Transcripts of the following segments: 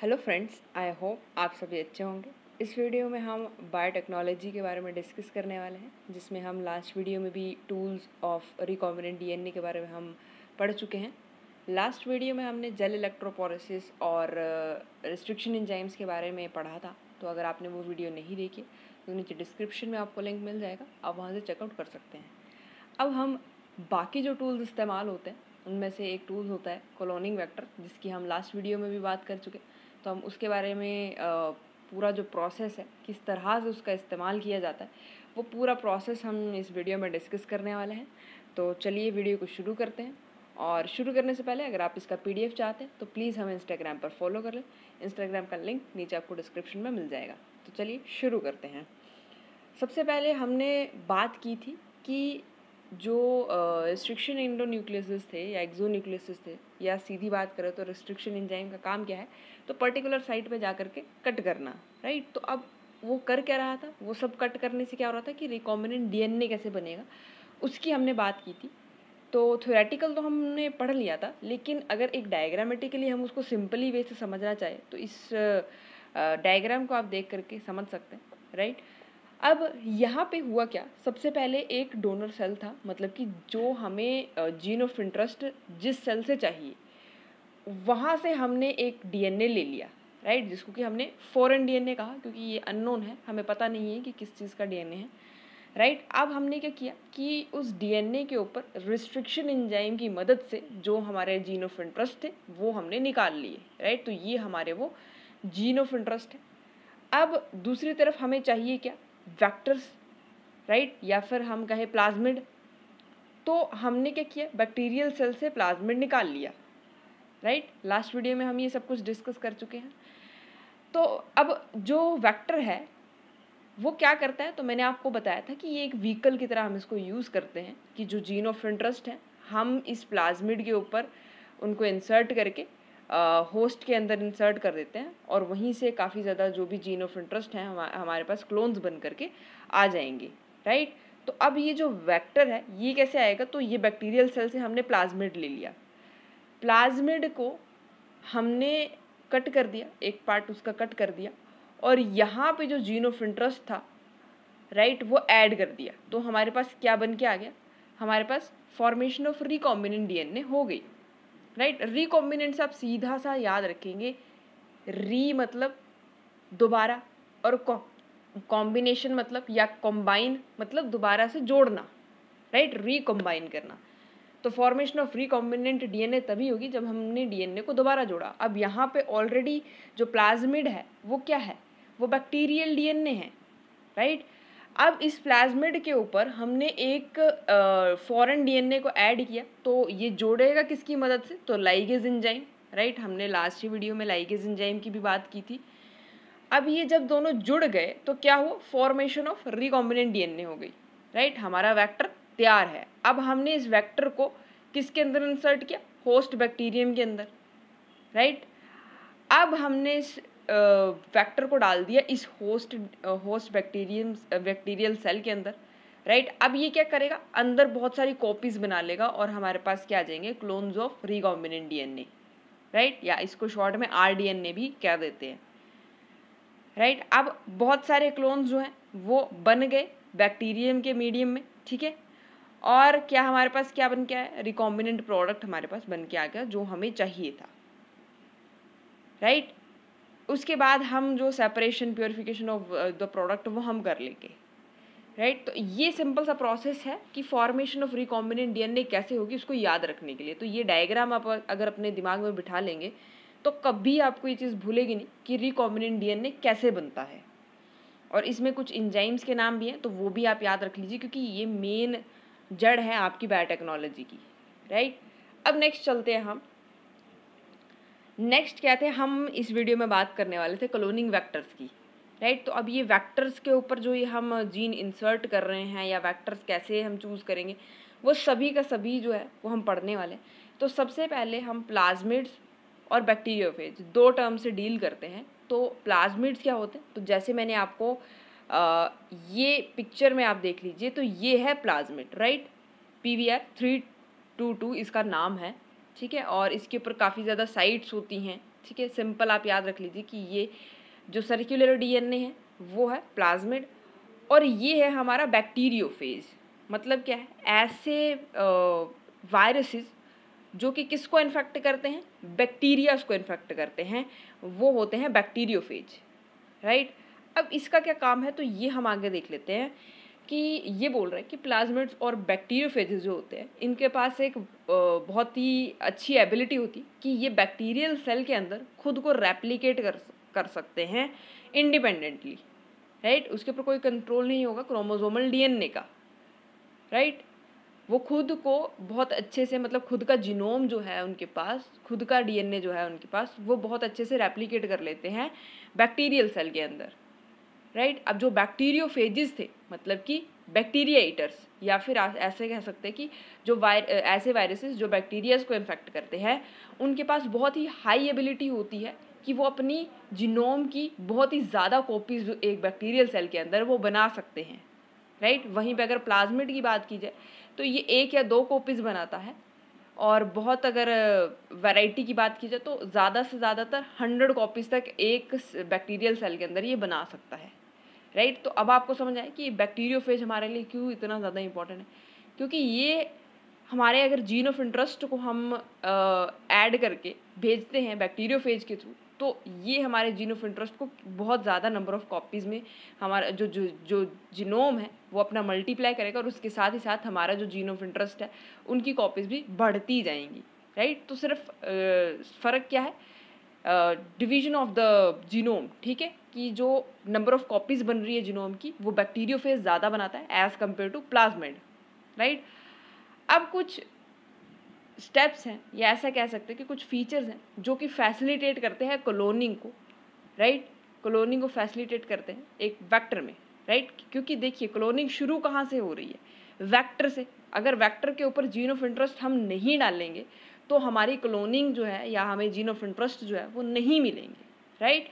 Hello friends I hope आप सभी अच्छे होंगे इस वीडियो में हम बायोटेक्नोलॉजी के बारे में डिस्कस करने वाले हैं जिसमें हम लास्ट वीडियो में भी टूल्स ऑफ रिकॉम्बिनेंट डीएनए के बारे में हम पढ़ चुके हैं लास्ट वीडियो में हमने जेल इलेक्ट्रोपोरेसिस और रिस्ट्रिक्शन uh, इंजाइम्स के बारे में पढ़ा था तो अगर आपने वो वीडियो नहीं देखी तो नीचे डिस्क्रिप्शन में आपको लिंक मिल जाएगा आप वहाँ से चेकआउट कर सकते हैं अब हम बाकी जो टूल्स इस्तेमाल होते हैं उनमें से एक टूल होता है कॉलोनिंग वैक्टर जिसकी हम लास्ट वीडियो में भी बात कर चुके हैं तो हम उसके बारे में पूरा जो प्रोसेस है किस तरह से उसका इस्तेमाल किया जाता है वो पूरा प्रोसेस हम इस वीडियो में डिस्कस करने वाले हैं तो चलिए वीडियो को शुरू करते हैं और शुरू करने से पहले अगर आप इसका पी चाहते हैं तो प्लीज़ हमें इंस्टाग्राम पर फॉलो कर लें इंस्टाग्राम का लिंक नीचे आपको डिस्क्रिप्शन में मिल जाएगा तो चलिए शुरू करते हैं सबसे पहले हमने बात की थी कि जो रिस्ट्रिक्शन इंडो न्यूक्लियसेस थे या एक्जो न्यूक्लियसिस थे या सीधी बात करें तो रिस्ट्रिक्शन इंजाइम का काम क्या है तो पर्टिकुलर साइट पे जा करके कट करना राइट तो अब वो कर क्या रहा था वो सब कट करने से क्या हो रहा था कि रिकॉम्बिनेंट डीएनए कैसे बनेगा उसकी हमने बात की थी तो थ्योरेटिकल तो हमने पढ़ लिया था लेकिन अगर एक डायग्रामेटिकली हम उसको सिंपली वे से समझना चाहें तो इस डायग्राम को आप देख करके समझ सकते हैं राइट right? अब यहाँ पे हुआ क्या सबसे पहले एक डोनर सेल था मतलब कि जो हमें जीन ऑफ इंटरेस्ट जिस सेल से चाहिए वहाँ से हमने एक डीएनए ले लिया राइट जिसको कि हमने फॉरेन डीएनए कहा क्योंकि ये अननोन है हमें पता नहीं है कि किस चीज़ का डीएनए है राइट अब हमने क्या किया कि उस डीएनए के ऊपर रिस्ट्रिक्शन इंजाइम की मदद से जो हमारे जीन ऑफ इंटरेस्ट थे वो हमने निकाल लिए राइट तो ये हमारे वो जीन ऑफ इंटरेस्ट है अब दूसरी तरफ हमें चाहिए क्या वैक्टर्स राइट या फिर हम कहें प्लाज्मिड तो हमने क्या किया बैक्टीरियल सेल से प्लाज्मिड निकाल लिया राइट लास्ट वीडियो में हम ये सब कुछ डिस्कस कर चुके हैं तो अब जो वेक्टर है वो क्या करता है तो मैंने आपको बताया था कि ये एक व्हीकल की तरह हम इसको यूज़ करते हैं कि जो जीन ऑफ इंटरेस्ट है हम इस प्लाज्मिड के ऊपर उनको इंसर्ट करके होस्ट के अंदर इंसर्ट कर देते हैं और वहीं से काफ़ी ज़्यादा जो भी जीन ऑफ इंटरेस्ट हैं हमारे पास क्लोन्स बन करके आ जाएंगे राइट तो अब ये जो वेक्टर है ये कैसे आएगा तो ये बैक्टीरियल सेल से हमने प्लाज्मिड ले लिया प्लाज्मिड को हमने कट कर दिया एक पार्ट उसका कट कर दिया और यहाँ पे जो जीन ऑफ इंटरेस्ट था राइट वो ऐड कर दिया तो हमारे पास क्या बन के आ गया हमारे पास फॉर्मेशन ऑफ रिकॉम्बिनेंट डीएनए हो गई राइट रिकॉम्बिनेंट से आप सीधा सा याद रखेंगे री मतलब दोबारा और कॉम्बिनेशन मतलब या कॉम्बाइन मतलब दोबारा से जोड़ना राइट रिकॉम्बाइन करना तो फॉर्मेशन ऑफ रिकॉम्बिनेंट डीएनए तभी होगी जब हमने डीएनए को दोबारा जोड़ा अब यहाँ पे ऑलरेडी जो प्लाज्मिड है वो क्या है वो बैक्टीरियल डीएनए है राइट right? अब इस प्लाज्मिड के ऊपर हमने एक फॉरेन डीएनए को ऐड किया तो ये जोड़ेगा किसकी मदद से तो लाइगेज इंजाइम राइट हमने लास्ट ही वीडियो में लाइगेज इंजाइम की भी बात की थी अब ये जब दोनों जुड़ गए तो क्या हुआ फॉर्मेशन ऑफ रिकॉम्बिनेंट डीएनए हो गई राइट हमारा वैक्टर तैयार है अब हमने इस वैक्टर को किसके अंदर इंसर्ट किया होस्ट बैक्टीरियम के अंदर राइट अब हमने इस फैक्टर को डाल दिया इस host host bacterium bacterial cell के अंदर राइट right? अब ये क्या करेगा अंदर बहुत सारी कॉपीज बना लेगा और हमारे पास क्या आ जाएंगे clones of recombinant DNA right या इसको शॉर्ट में आरडीएनए भी क्या देते हैं राइट right? अब बहुत सारे क्लोन्स जो हैं वो बन गए बैक्टीरियम के मीडियम में ठीक है और क्या हमारे पास क्या बन के आया रिकॉम्बिनेंट प्रोडक्ट हमारे पास बन के आ गया जो हमें चाहिए था राइट उसके बाद हम जो separation purification of the product वो हम कर लेंगे राइट तो ये सिंपल सा प्रोसेस है कि फॉर्मेशन ऑफ रिकॉम्बिनेंट डीएनए कैसे होगी उसको याद रखने के लिए तो ये डायग्राम आप अगर अपने दिमाग में बिठा लेंगे तो कभी आपको ये चीज़ भूलेगी नहीं कि रिकॉम्बिनेंट डीएनए कैसे बनता है और इसमें कुछ इंजाइम्स के नाम भी हैं तो वो भी आप याद रख लीजिए क्योंकि ये मेन जड़ है आपकी बायोटेक्नोलॉजी की राइट अब नेक्स्ट चलते हैं हम नेक्स्ट क्या थे हम इस वीडियो में बात करने वाले थे क्लोनिंग वैक्टर्स की राइट तो अब ये वैक्टर्स के ऊपर जो ये हम जीन इंसर्ट कर रहे हैं या वैक्टर्स कैसे हम चूज़ करेंगे वो सभी का सभी जो है वो हम पढ़ने वाले तो सबसे पहले हम प्लाज्मिड्स और बैक्टीरियोफेज दो टर्म से डील करते हैं तो प्लाज्मिड्स क्या होते हैं तो जैसे मैंने आपको आ, ये पिक्चर में आप देख लीजिए तो ये है plasmid right P B R three two two इसका नाम है ठीक है और इसके ऊपर काफ़ी ज़्यादा साइट्स होती हैं ठीक है सिंपल आप याद रख लीजिए कि ये जो सर्क्यूलर डीएनए है वो है प्लाज्मिड और ये है हमारा बैक्टीरियोफेज मतलब क्या है ऐसे वायरसेस जो कि किसको इन्फेक्ट करते हैं बैक्टीरियाज को इन्फेक्ट करते हैं वो होते हैं बैक्टीरियोफेज राइट अब इसका क्या काम है तो ये हम आगे देख लेते हैं कि ये बोल रहे हैं कि प्लाज्मिड्स और बैक्टीरियोफेजेस जो होते हैं इनके पास एक बहुत ही अच्छी एबिलिटी होती कि ये बैक्टीरियल सेल के अंदर खुद को रेप्लिकेट कर कर सकते हैं इंडिपेंडेंटली राइट उसके ऊपर कोई कंट्रोल नहीं होगा क्रोमोजोमल डीएनए का राइट वो खुद को बहुत अच्छे से मतलब खुद का जीनोम जो है उनके पास खुद का डीएनए जो है उनके पास वो बहुत अच्छे से रेप्लिकेट कर लेते हैं बैक्टीरियल सेल के अंदर राइट अब जो बैक्टीरियो थे मतलब कि बैक्टीरिया ईटर्स या फिर ऐसे कह सकते हैं कि जो वायर ऐसे वायरसेस जो बैक्टीरियाज को इन्फेक्ट करते हैं उनके पास बहुत ही हाई एबिलिटी होती है कि वो अपनी जिनोम की बहुत ही ज़्यादा कॉपीज जो एक बैक्टीरियल सेल के अंदर वो बना सकते हैं राइट वहीं पे अगर प्लाज्मिड की बात की जाए तो ये एक या दो कॉपीज़ बनाता है और बहुत अगर वैरायटी की बात की जाए तो ज़्यादा से ज़्यादातर हंड्रेड कॉपीज़ तक एक बैक्टीरियल सेल के अंदर ये बना सकता है राइट तो अब आपको समझ आए कि बैक्टीरियो फेज हमारे लिए क्यों इतना ज़्यादा इंपॉर्टेंट है क्योंकि ये हमारे अगर जीन ऑफ इंटरेस्ट को हम ऐड करके भेजते हैं बैक्टीरियो फेज के थ्रू तो ये हमारे जीन ऑफ इंटरेस्ट को बहुत ज़्यादा नंबर ऑफ कॉपीज़ में हमारा जो जो जो जीनोम है वो अपना मल्टीप्लाई करेगा और उसके साथ ही साथ हमारा जो जीन ऑफ इंटरेस्ट है उनकी कॉपीज़ भी बढ़ती जाएंगी राइट तो सिर्फ फ़र्क क्या है डिवीजन ऑफ द जीनोम ठीक है कि जो नंबर ऑफ कॉपीज़ बन रही है जीनोम की वो बैक्टीरियो ज़्यादा बनाता है as compare to plasmid right अब कुछ स्टेप्स हैं या ऐसा कह सकते हैं कि कुछ फीचर्स हैं जो कि फैसिलिटेट करते हैं कॉलोनिंग को राइट कॉलोनिंग को फैसिलिटेट करते हैं एक वेक्टर में राइट क्योंकि देखिए कॉलोनिंग शुरू कहाँ से हो रही है वेक्टर से अगर वेक्टर के ऊपर जीन ऑफ इंटरेस्ट हम नहीं डालेंगे तो हमारी क्लोनिंग जो है या हमें जीन ऑफ इंटरेस्ट जो है वो नहीं मिलेंगे राइट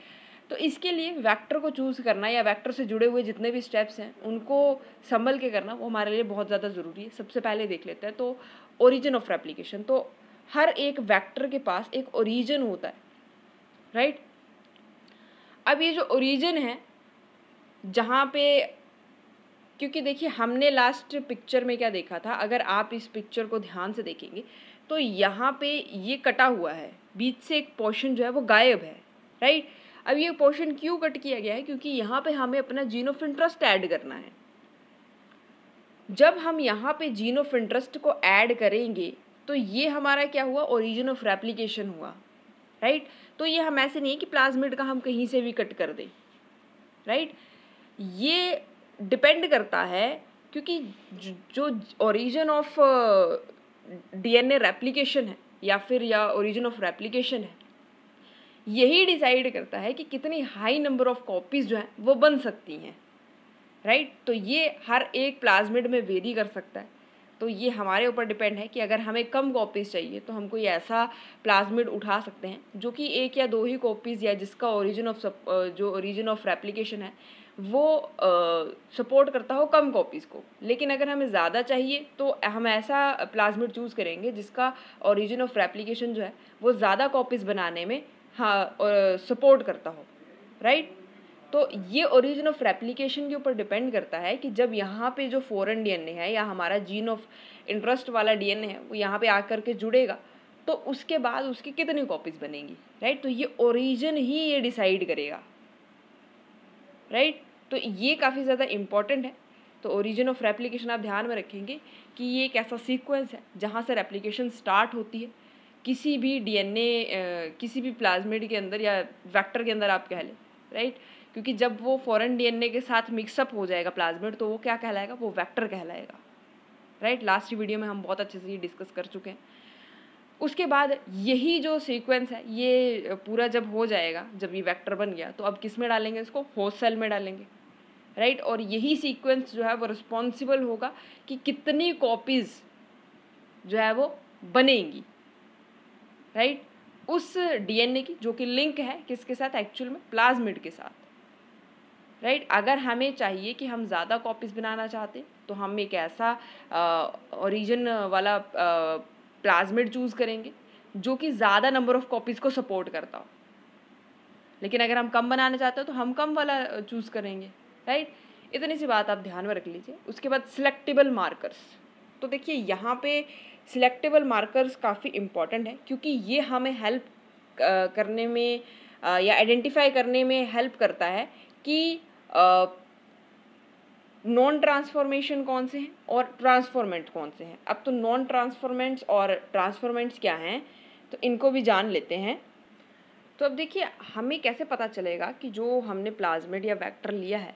तो इसके लिए वेक्टर को चूज़ करना या वेक्टर से जुड़े हुए जितने भी स्टेप्स हैं उनको संभल के करना वो हमारे लिए बहुत ज़्यादा ज़रूरी है सबसे पहले देख लेते हैं तो ओरिजिन ऑफ रेप्लीकेशन तो हर एक वेक्टर के पास एक ओरिजिन होता है राइट right? अब ये जो ओरिजिन है जहाँ पे क्योंकि देखिए हमने लास्ट पिक्चर में क्या देखा था अगर आप इस पिक्चर को ध्यान से देखेंगे तो यहाँ पे ये कटा हुआ है बीच से एक पोर्शन जो है वो गायब है राइट अब ये पोर्शन क्यों कट किया गया है क्योंकि यहाँ पे हमें अपना जीन ऑफ इंटरेस्ट ऐड करना है जब हम यहाँ पे जीन ऑफ इंटरेस्ट को ऐड करेंगे तो ये हमारा क्या हुआ ओरिजिन ऑफ रेप्लीकेशन हुआ राइट तो ये हम ऐसे नहीं है कि प्लाज्मिड का हम कहीं से भी कट कर दें राइट ये डिपेंड करता है क्योंकि जो ओरिजिन ऑफ डीएनए रेप्लिकेशन है या फिर या ओरिजिन ऑफ रेप्लिकेशन है यही डिसाइड करता है कि कितनी हाई नंबर ऑफ कॉपीज़ जो हैं वो बन सकती हैं राइट तो ये हर एक प्लाज्मिड में वेरी कर सकता है तो ये हमारे ऊपर डिपेंड है कि अगर हमें कम कॉपीज़ चाहिए तो हम कोई ऐसा प्लाज्मिड उठा सकते हैं जो कि एक या दो ही कॉपीज़ या जिसका ओरिजिन ऑफ जो ओरिजिन ऑफ रेप्लिकेशन है वो सपोर्ट करता हो कम कॉपीज़ को लेकिन अगर हमें ज़्यादा चाहिए तो हम ऐसा प्लाज्मिड चूज़ करेंगे जिसका ओरिजिन ऑफ रेप्लिकेशन जो है वो ज़्यादा कॉपीज़ बनाने में हाँ सपोर्ट करता हो राइट तो ये ओरिजिन ऑफ रेप्लीकेशन के ऊपर डिपेंड करता है कि जब यहाँ पे जो फॉरेन डीएनए है या हमारा जीन ऑफ इंटरेस्ट वाला डीएनए है वो यहाँ पे आकर के जुड़ेगा तो उसके बाद उसकी कितनी कॉपीज़ बनेगी राइट तो ये ओरिजिन ही ये डिसाइड करेगा राइट तो ये काफ़ी ज़्यादा इम्पॉर्टेंट है तो ओरिजिन ऑफ रेप्लीकेशन आप ध्यान में रखेंगे कि ये एक ऐसा सीक्वेंस है जहाँ से रेप्लीकेशन स्टार्ट होती है किसी भी डीएनए किसी भी प्लाज्मिड के अंदर या वेक्टर के अंदर आप कह लें राइट क्योंकि जब वो फॉरेन डीएनए के साथ मिक्सअप हो जाएगा प्लाज्मिड तो वो क्या कहलाएगा वो वेक्टर कहलाएगा राइट लास्ट वीडियो में हम बहुत अच्छे से ये डिस्कस कर चुके हैं उसके बाद यही जो सीक्वेंस है ये पूरा जब हो जाएगा जब ये वेक्टर बन गया तो अब किस में डालेंगे इसको होस्ट सेल में डालेंगे राइट और यही सीक्वेंस जो है वो रिस्पॉन्सिबल होगा कि कितनी कॉपीज़ जो है वो बनेंगी राइट उस डीएनए की जो कि लिंक है किसके साथ एक्चुअल में प्लाज्मिड के साथ राइट right? अगर हमें चाहिए कि हम ज़्यादा कॉपीज़ बनाना चाहते तो हम एक ऐसा ओरिजिन वाला प्लाज्मेट चूज़ करेंगे जो कि ज़्यादा नंबर ऑफ़ कॉपीज़ को सपोर्ट करता हो लेकिन अगर हम कम बनाना चाहते हो तो हम कम वाला चूज़ करेंगे राइट right? इतनी सी बात आप ध्यान में रख लीजिए उसके बाद सिलेक्टेबल मार्कर्स तो देखिए यहाँ पे सिलेक्टेबल मार्कर्स काफ़ी इम्पॉर्टेंट है क्योंकि ये हमें हेल्प करने में या आइडेंटिफाई करने में हेल्प करता है कि नॉन ट्रांसफॉर्मेशन कौन से हैं और ट्रांसफॉर्मेंट कौन से हैं अब तो नॉन ट्रांसफॉर्मेंट्स और ट्रांसफॉर्मेंट्स क्या हैं तो इनको भी जान लेते हैं तो अब देखिए हमें कैसे पता चलेगा कि जो हमने प्लाज्मिड या वेक्टर लिया है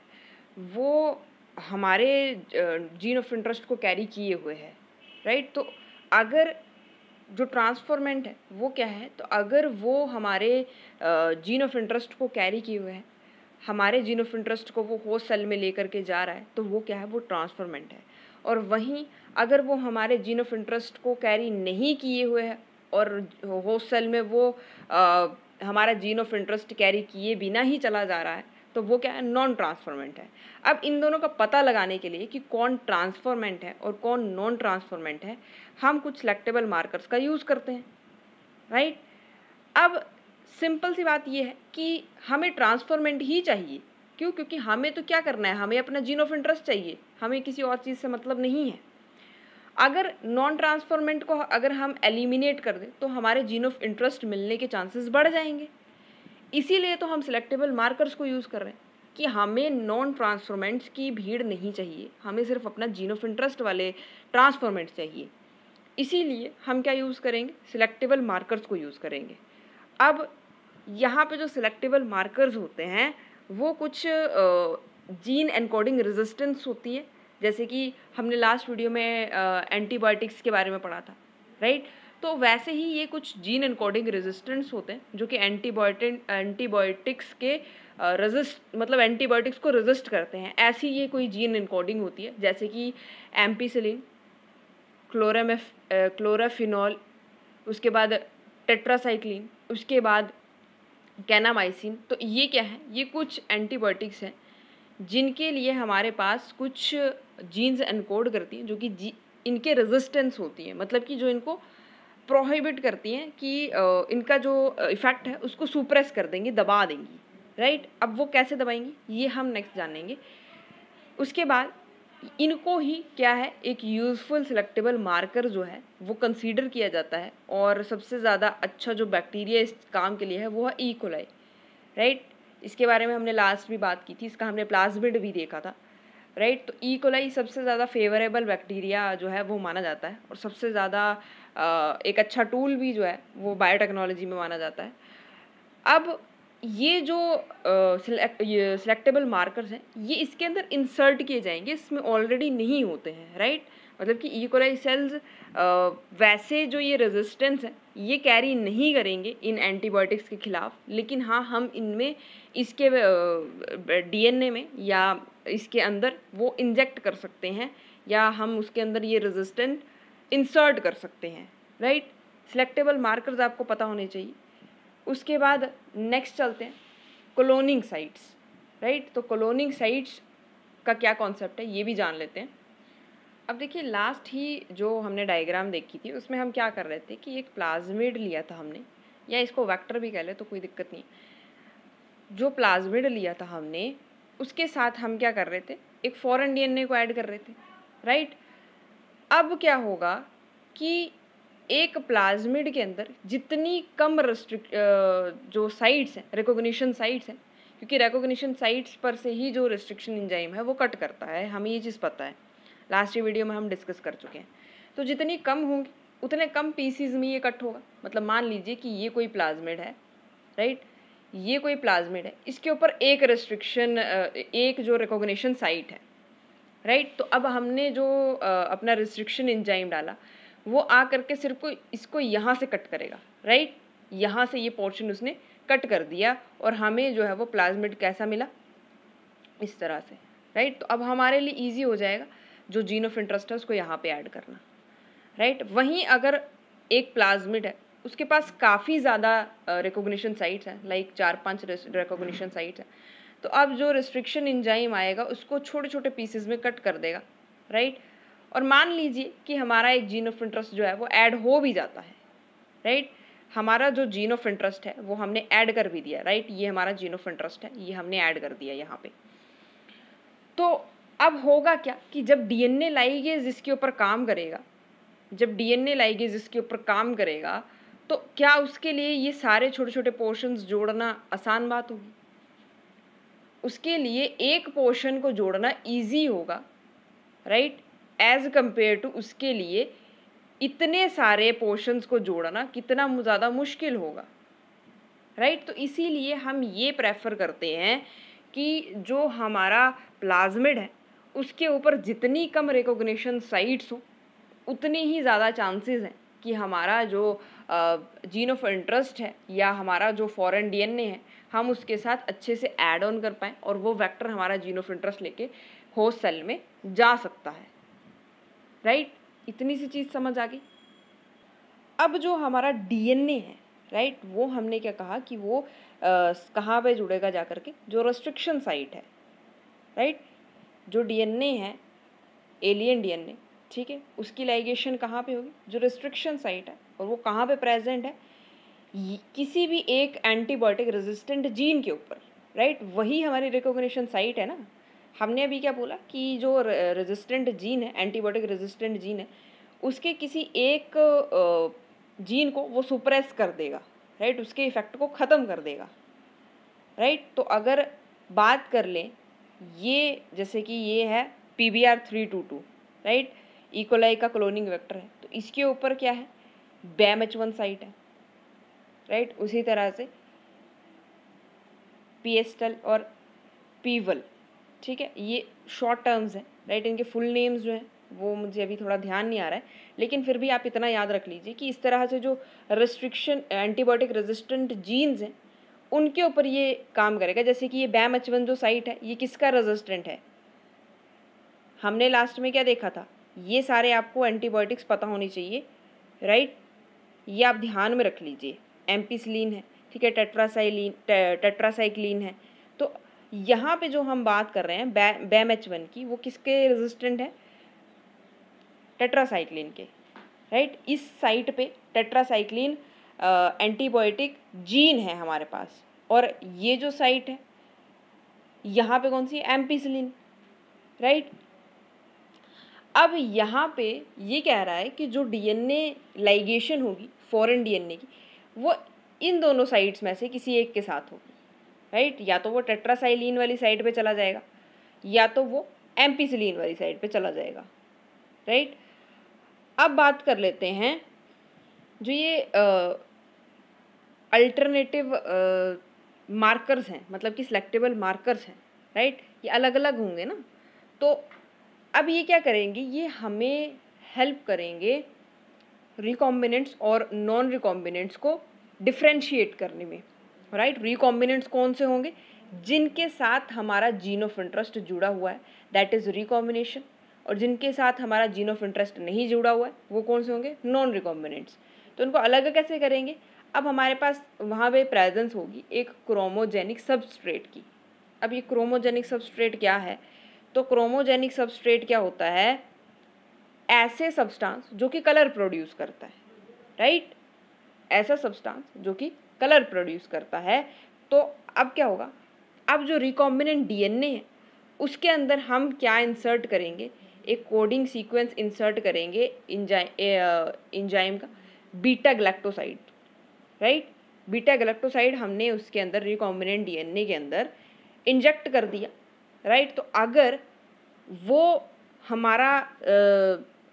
वो हमारे जीन ऑफ इंटरेस्ट को कैरी किए हुए है राइट तो अगर जो ट्रांसफॉर्मेंट है वो क्या है तो अगर वो हमारे जीन ऑफ इंटरेस्ट को कैरी किए हुए हैं हमारे जीन ऑफ इंटरेस्ट को वो होस्ट सेल में लेकर के जा रहा है तो वो क्या है वो ट्रांसफॉर्मेंट है और वहीं अगर वो हमारे जीन ऑफ इंटरेस्ट को कैरी नहीं किए हुए है और होस्ट सेल में वो आ, हमारा जीन ऑफ इंटरेस्ट कैरी किए बिना ही चला जा रहा है तो वो क्या है नॉन ट्रांसफॉर्मेंट है अब इन दोनों का पता लगाने के लिए कि कौन ट्रांसफॉर्मेंट है और कौन नॉन ट्रांसफॉर्मेंट है हम कुछ सेलेक्टेबल मार्कर्स का यूज़ करते हैं राइट अब सिंपल सी बात यह है कि हमें ट्रांसफॉर्मेंट ही चाहिए क्यों क्योंकि हमें तो क्या करना है हमें अपना जीन ऑफ इंटरेस्ट चाहिए हमें किसी और चीज़ से मतलब नहीं है अगर नॉन ट्रांसफॉर्मेंट को अगर हम एलिमिनेट कर दें तो हमारे जीन ऑफ इंटरेस्ट मिलने के चांसेस बढ़ जाएंगे इसीलिए तो हम सिलेक्टेबल मार्कर्स को यूज़ कर रहे हैं कि हमें नॉन ट्रांसफॉर्मेंट्स की भीड़ नहीं चाहिए हमें सिर्फ अपना जीन ऑफ इंटरेस्ट वाले ट्रांसफॉर्मेंट चाहिए इसीलिए हम क्या यूज़ करेंगे सिलेक्टेबल मार्कर्स को यूज़ करेंगे अब यहाँ पे जो सिलेक्टेबल मार्कर्स होते हैं वो कुछ जीन एनकोडिंग रेजिस्टेंस होती है जैसे कि हमने लास्ट वीडियो में एंटीबायोटिक्स के बारे में पढ़ा था राइट तो वैसे ही ये कुछ जीन एनकोडिंग रेजिस्टेंस होते हैं जो कि एंटीबायोटिन एंटीबायोटिक्स के रेजिस्ट मतलब एंटीबायोटिक्स को रेजिस्ट करते हैं ऐसी ये कोई जीन एनकोडिंग होती है जैसे कि एम्पीसिलिन क्लोरामेफ क्लोराफिनॉल उसके बाद टेट्रासाइक्लिन उसके बाद कैनामाइसिन तो ये क्या है ये कुछ एंटीबायोटिक्स हैं जिनके लिए हमारे पास कुछ जीन्स एनकोड करती हैं जो कि जी इनके रेजिस्टेंस होती हैं मतलब कि जो इनको प्रोहिबिट करती हैं कि इनका जो इफ़ेक्ट है उसको सुप्रेस कर देंगी दबा देंगी राइट अब वो कैसे दबाएंगी ये हम नेक्स्ट जानेंगे उसके बाद इनको ही क्या है एक यूज़फुल सिलेक्टेबल मार्कर जो है वो कंसीडर किया जाता है और सबसे ज़्यादा अच्छा जो बैक्टीरिया इस काम के लिए है वो है ईकोलाई e. राइट इसके बारे में हमने लास्ट भी बात की थी इसका हमने प्लाज्मिड भी देखा था राइट तो ईकोलाई e. सबसे ज़्यादा फेवरेबल बैक्टीरिया जो है वो माना जाता है और सबसे ज़्यादा एक अच्छा टूल भी जो है वो बायोटेक्नोलॉजी में माना जाता है अब ये जो सिलेक्टेबल मार्कर्स हैं ये इसके अंदर इंसर्ट किए जाएंगे इसमें ऑलरेडी नहीं होते हैं राइट मतलब कि ईकोलाई e सेल्स वैसे जो ये रेजिस्टेंस है ये कैरी नहीं करेंगे इन एंटीबायोटिक्स के ख़िलाफ़ लेकिन हाँ हम इनमें इसके डीएनए में या इसके अंदर वो इंजेक्ट कर सकते हैं या हम उसके अंदर ये रेजिस्टेंट इंसर्ट कर सकते हैं राइट सिलेक्टेबल मार्कर्स आपको पता होने चाहिए उसके बाद नेक्स्ट चलते हैं कॉलोनिंग साइट्स राइट तो कॉलोनिंग साइट्स का क्या कॉन्सेप्ट है ये भी जान लेते हैं अब देखिए लास्ट ही जो हमने डायग्राम देखी थी उसमें हम क्या कर रहे थे कि एक प्लाज्मिड लिया था हमने या इसको वेक्टर भी कह ले तो कोई दिक्कत नहीं जो प्लाज्मिड लिया था हमने उसके साथ हम क्या कर रहे थे एक फॉरन डी को ऐड कर रहे थे राइट अब क्या होगा कि एक प्लाज्मिड के अंदर जितनी कम रेस्ट्रिक जो साइट्स हैं रिकोगनीशन साइट्स हैं क्योंकि रिकोगनीशन साइट्स पर से ही जो रिस्ट्रिक्शन इंजाइम है वो कट करता है हमें ये चीज़ पता है लास्ट वीडियो में हम डिस्कस कर चुके हैं तो जितनी कम होंगी उतने कम पीसीज में ये कट होगा मतलब मान लीजिए कि ये कोई प्लाज्मिड है राइट ये कोई प्लाज्मिड है इसके ऊपर एक रेस्ट्रिक्शन एक जो रिकोगनीशन साइट है राइट तो अब हमने जो अपना रिस्ट्रिक्शन इंजाइम डाला वो आ करके सिर्फ को इसको यहाँ से कट करेगा राइट यहाँ से ये पोर्शन उसने कट कर दिया और हमें जो है वो प्लाज्मिड कैसा मिला इस तरह से राइट तो अब हमारे लिए ईजी हो जाएगा जो जीन ऑफ इंटरेस्ट है उसको यहाँ पर ऐड करना राइट वहीं अगर एक प्लाज्मिड है उसके पास काफ़ी ज़्यादा रिकोगनीशन साइट्स हैं लाइक चार पांच रिकोगनीशन साइट्स हैं तो अब जो रिस्ट्रिक्शन इंजाइम आएगा उसको छोटे छोटे पीसेज में कट कर देगा राइट right? और मान लीजिए कि हमारा एक जीन ऑफ इंटरेस्ट जो है वो ऐड हो भी जाता है राइट हमारा जो जीन ऑफ इंटरेस्ट है वो हमने ऐड कर भी दिया राइट ये हमारा जीन ऑफ इंटरेस्ट है ये हमने ऐड कर दिया यहाँ पे तो अब होगा क्या कि जब डीएनए लाइगेज इसके ऊपर काम करेगा जब डीएनए लाइगेज इसके ऊपर काम करेगा तो क्या उसके लिए ये सारे छोटे छोटे पोर्शन जोड़ना आसान बात होगी उसके लिए एक पोर्शन को जोड़ना ईजी होगा राइट एज़ कम्पेयर टू उसके लिए इतने सारे पोर्शंस को जोड़ना कितना ज़्यादा मुश्किल होगा राइट right? तो इसीलिए हम ये प्रेफर करते हैं कि जो हमारा प्लाज्मिड है उसके ऊपर जितनी कम रिकोगशन साइट्स हो उतनी ही ज़्यादा चांसेस हैं कि हमारा जो जीन ऑफ इंटरेस्ट है या हमारा जो फॉरेन डीएनए है हम उसके साथ अच्छे से ऐड ऑन कर पाएँ और वो वेक्टर हमारा जीन ऑफ इंटरेस्ट लेके होस्ट सेल में जा सकता है राइट इतनी सी चीज़ समझ आ गई अब जो हमारा डीएनए है राइट वो हमने क्या कहा कि वो कहाँ पे जुड़ेगा जा के जो रेस्ट्रिक्शन साइट है राइट जो डीएनए है एलियन डीएनए ठीक है उसकी लाइगेशन कहाँ पे होगी जो रेस्ट्रिक्शन साइट है और वो कहाँ पे प्रेजेंट है किसी भी एक एंटीबायोटिक रेजिस्टेंट जीन के ऊपर राइट वही हमारी रिकोगशन साइट है ना हमने अभी क्या बोला कि जो रेजिस्टेंट जीन है एंटीबायोटिक रेजिस्टेंट जीन है उसके किसी एक जीन को वो सुप्रेस कर देगा राइट उसके इफ़ेक्ट को ख़त्म कर देगा राइट तो अगर बात कर लें ये जैसे कि ये है P B R three two two right E coli का क्लोनिंग वेक्टर है तो इसके ऊपर क्या है बैम एच वन साइट है राइट उसी तरह से पी पीएस्टल और पीवल ठीक है ये शॉर्ट टर्म्स हैं राइट इनके फुल नेम्स जो हैं वो मुझे अभी थोड़ा ध्यान नहीं आ रहा है लेकिन फिर भी आप इतना याद रख लीजिए कि इस तरह से जो रेस्ट्रिक्शन एंटीबायोटिक रेजिस्टेंट जीन्स हैं उनके ऊपर ये काम करेगा जैसे कि ये बैम अचवन जो साइट है ये किसका रेजिस्टेंट है हमने लास्ट में क्या देखा था ये सारे आपको एंटीबायोटिक्स पता होनी चाहिए राइट ये आप ध्यान में रख लीजिए एम्पिसलिन है ठीक है टेट्रासाइलिन टेट्रासाइक्लिन है यहाँ पे जो हम बात कर रहे हैं बैम एच वन की वो किसके रेजिस्टेंट है टेट्रासाइक्लिन के राइट right? इस साइट पे टेट्रासाइक्लिन एंटीबायोटिक जीन है हमारे पास और ये जो साइट है यहाँ पे कौन सी एम्पीसिलिन राइट right? अब यहाँ पे ये कह रहा है कि जो डीएनए लाइगेशन होगी फॉरेन डीएनए की वो इन दोनों साइट्स में से किसी एक के साथ होगी राइट या तो वो टेट्रासाइलिन वाली साइड पे चला जाएगा या तो वो एम्पीसिलीन वाली साइड पे चला जाएगा राइट अब बात कर लेते हैं जो ये अल्टरनेटिव मार्कर्स हैं मतलब कि सिलेक्टेबल मार्कर्स हैं राइट ये अलग अलग होंगे ना तो अब ये क्या करेंगे ये हमें हेल्प करेंगे रिकॉम्बिनेंट्स और नॉन रिकॉम्बिनेंट्स को डिफ्रेंशिएट करने में राइट रिकॉम्बिनेंट्स कौन से होंगे जिनके साथ हमारा जीन ऑफ इंटरेस्ट जुड़ा हुआ है दैट इज़ रिकॉम्बिनेशन और जिनके साथ हमारा जीन ऑफ इंटरेस्ट नहीं जुड़ा हुआ है वो कौन से होंगे नॉन रिकॉम्बिनेंट्स तो उनको अलग कैसे करेंगे अब हमारे पास वहाँ पे प्रेजेंस होगी एक क्रोमोजेनिक सबस्ट्रेट की अब ये क्रोमोजेनिक सबस्ट्रेट क्या है तो क्रोमोजेनिक सबस्ट्रेट क्या होता है ऐसे सब्सटेंस जो कि कलर प्रोड्यूस करता है राइट ऐसा सब्सटेंस जो कि कलर प्रोड्यूस करता है तो अब क्या होगा अब जो रिकॉम्बिनेंट डीएनए है उसके अंदर हम क्या इंसर्ट करेंगे एक कोडिंग सीक्वेंस इंसर्ट करेंगे इंजाइम इंजाइम का beta galactoside right beta galactoside हमने उसके अंदर रिकॉम्बिनेंट डीएनए के अंदर इंजेक्ट कर दिया राइट तो अगर वो हमारा आ,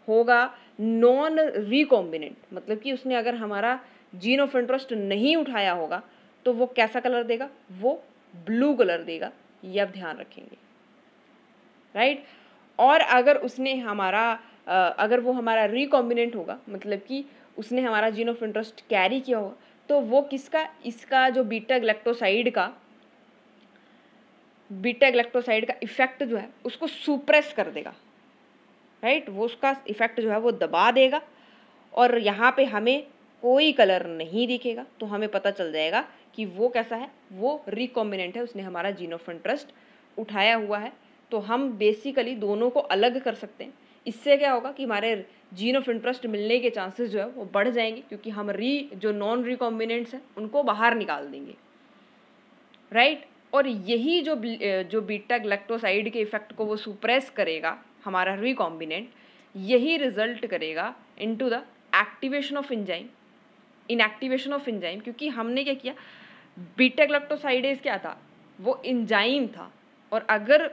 होगा नॉन रिकॉम्बिनेंट मतलब कि उसने अगर हमारा जीन ऑफ इंटरेस्ट नहीं उठाया होगा तो वो कैसा कलर देगा वो ब्लू कलर देगा ये आप ध्यान रखेंगे राइट और अगर उसने हमारा अगर वो हमारा रिकॉम्बिनेंट होगा मतलब कि उसने हमारा जीन ऑफ इंटरेस्ट कैरी किया होगा तो वो किसका इसका जो बीटा ग्लेक्टोसाइड का बीटा ग्लेक्टोसाइड का इफेक्ट जो है उसको सुप्रेस कर देगा राइट वो उसका इफेक्ट जो है वो दबा देगा और यहाँ पे हमें कोई कलर नहीं दिखेगा तो हमें पता चल जाएगा कि वो कैसा है वो रिकॉम्बिनेंट है उसने हमारा जीनोफ इंटरेस्ट उठाया हुआ है तो हम बेसिकली दोनों को अलग कर सकते हैं इससे क्या होगा कि हमारे जीन ऑफ इंटरेस्ट मिलने के चांसेस जो है वो बढ़ जाएंगे क्योंकि हम री जो नॉन रिकॉम्बिनेंट्स हैं उनको बाहर निकाल देंगे राइट right? और यही जो जो बीटा ग्लैक्टोसाइड के इफेक्ट को वो सुप्रेस करेगा हमारा रिकॉम्बिनेंट यही रिजल्ट करेगा into the activation of enzyme inactivation of enzyme क्योंकि हमने क्या किया बीटा क्या था वो इंजाइम था और अगर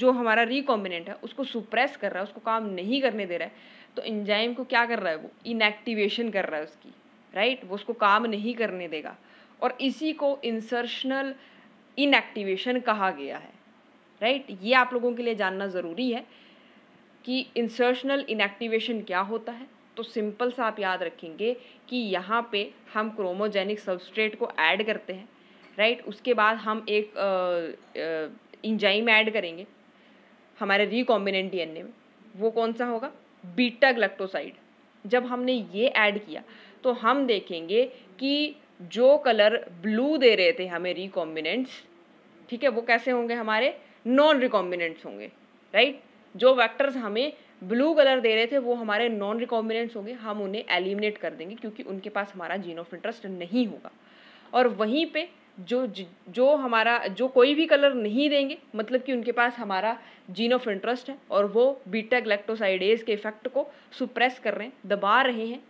जो हमारा रिकॉम्बिनेंट है उसको सुप्रेस कर रहा है उसको काम नहीं करने दे रहा है तो इंजाइम को क्या कर रहा है वो इनएक्टिवेशन कर रहा है उसकी राइट वो उसको काम नहीं करने देगा और इसी को इंसर्शनल इनएक्टिवेशन कहा गया है राइट ये आप लोगों के लिए जानना ज़रूरी है कि इंसर्शनल इनएक्टिवेशन क्या होता है तो सिंपल सा आप याद रखेंगे कि यहाँ पे हम क्रोमोजेनिक सबस्ट्रेट को ऐड करते हैं राइट उसके बाद हम एक इंजाइम ऐड करेंगे हमारे रिकॉम्बिनेंट डीएनए में वो कौन सा होगा बीटा ग्लैक्टोसाइड जब हमने ये ऐड किया तो हम देखेंगे कि जो कलर ब्लू दे रहे थे हमें रिकॉम्बिनेंट्स ठीक है वो कैसे होंगे हमारे नॉन रिकॉम्बिनेंट्स होंगे राइट जो वैक्टर्स हमें ब्लू कलर दे रहे थे वो हमारे नॉन रिकॉम्बिनेंट्स होंगे हम उन्हें एलिमिनेट कर देंगे क्योंकि उनके पास हमारा जीन ऑफ इंटरेस्ट नहीं होगा और वहीं पे जो जो हमारा जो कोई भी कलर नहीं देंगे मतलब कि उनके पास हमारा जीन ऑफ इंटरेस्ट है और वो बीटा ग्लैक्टोसाइडेज के इफेक्ट को सुप्रेस कर रहे हैं दबा रहे हैं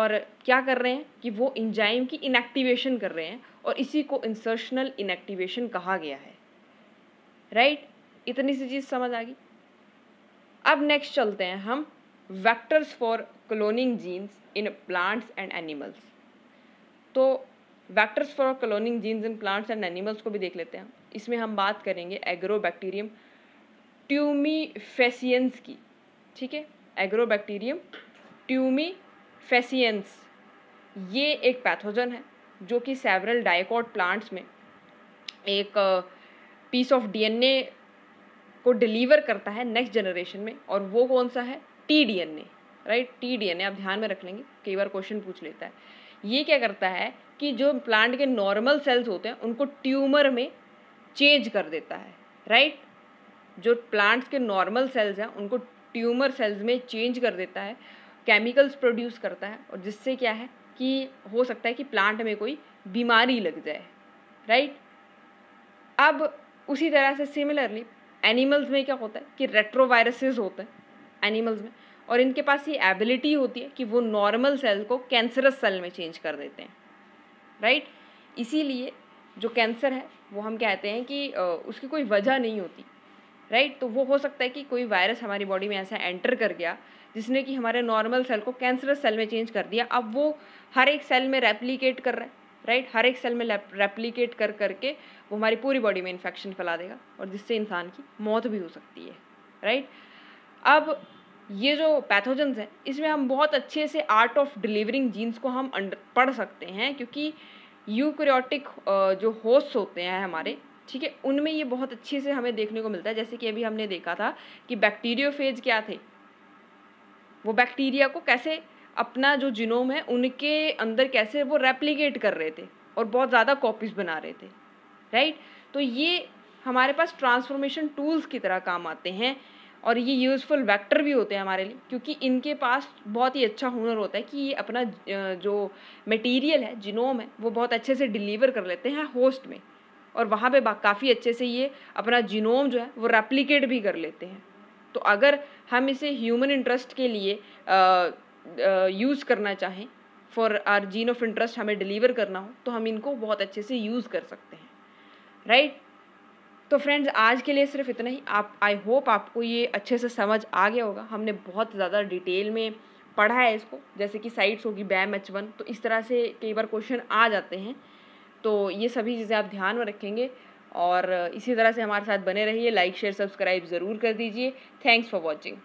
और क्या कर रहे हैं कि वो इंजाइम की इनएक्टिवेशन कर रहे हैं और इसी को इंसर्शनल इनएक्टिवेशन कहा गया है राइट right? इतनी सी चीज़ समझ आ गई अब नेक्स्ट चलते हैं हम vectors for cloning genes in plants and animals तो vectors for cloning genes in plants and animals को भी देख लेते हैं इसमें हम बात करेंगे एग्रो ट्यूमी ट्यूमीफेसियंस की ठीक है एग्रो ट्यूमी ट्यूमीफेसियंस ये एक पैथोजन है जो कि सेवरल डाइकॉट प्लांट्स में एक पीस ऑफ डीएनए को डिलीवर करता है नेक्स्ट जनरेशन में और वो कौन सा है T D N A right T D N A आप ध्यान में रख लेंगे कई बार क्वेश्चन पूछ लेता है ये क्या करता है कि जो प्लांट के नॉर्मल सेल्स होते हैं उनको ट्यूमर में चेंज कर देता है राइट जो प्लांट्स के नॉर्मल सेल्स हैं उनको ट्यूमर सेल्स में चेंज कर देता है केमिकल्स प्रोड्यूस करता है और जिससे क्या है कि हो सकता है कि प्लांट में कोई बीमारी लग जाए राइट अब उसी तरह से सिमिलरली एनिमल्स में क्या होता है कि रेट्रोवायरसेस होते हैं एनिमल्स में और इनके पास ये एबिलिटी होती है कि वो नॉर्मल सेल को कैंसरस सेल में चेंज कर देते हैं राइट इसीलिए जो कैंसर है वो हम कहते हैं कि उसकी कोई वजह नहीं होती राइट तो वो हो सकता है कि कोई वायरस हमारी बॉडी में ऐसा एंटर कर गया जिसने कि हमारे नॉर्मल सेल को कैंसरस सेल में चेंज कर दिया अब वो हर एक सेल में रेप्लीकेट कर रहा है राइट हर एक सेल में रेप्लीकेट कर करके वो हमारी पूरी बॉडी में इन्फेक्शन फैला देगा और जिससे इंसान की मौत भी हो सकती है राइट अब ये जो पैथोजेंस हैं इसमें हम बहुत अच्छे से आर्ट ऑफ डिलीवरिंग जीन्स को हम पढ़ सकते हैं क्योंकि यूक्रियोटिक uh, जो होस्ट होते हैं हमारे ठीक है उनमें ये बहुत अच्छे से हमें देखने को मिलता है जैसे कि अभी हमने देखा था कि बैक्टीरियो फेज क्या थे वो बैक्टीरिया को कैसे अपना जो जिनोम है उनके अंदर कैसे वो रेप्लीकेट कर रहे थे और बहुत ज़्यादा कॉपीज़ बना रहे थे राइट तो ये हमारे पास ट्रांसफॉर्मेशन टूल्स की तरह काम आते हैं और ये यूज़फुल वेक्टर भी होते हैं हमारे लिए क्योंकि इनके पास बहुत ही अच्छा हुनर होता है कि ये अपना जो मटेरियल है जिनोम है वो बहुत अच्छे से डिलीवर कर लेते हैं होस्ट में और वहाँ पे काफ़ी अच्छे से ये अपना जिनोम जो है वो रेप्लिकेट भी कर लेते हैं तो अगर हम इसे ह्यूमन इंटरेस्ट के लिए यूज़ करना चाहें for our gene of interest हमें डिलीवर करना हो तो हम इनको बहुत अच्छे से यूज़ कर सकते हैं राइट right? तो फ्रेंड्स आज के लिए सिर्फ इतना ही आप आई होप आपको ये अच्छे से समझ आ गया होगा हमने बहुत ज़्यादा डिटेल में पढ़ा है इसको जैसे कि साइट्स होगी बैम एच वन तो इस तरह से कई बार क्वेश्चन आ जाते हैं तो ये सभी चीज़ें आप ध्यान में रखेंगे और इसी तरह से हमारे साथ बने रहिए लाइक शेयर सब्सक्राइब ज़रूर कर दीजिए थैंक्स फॉर वॉचिंग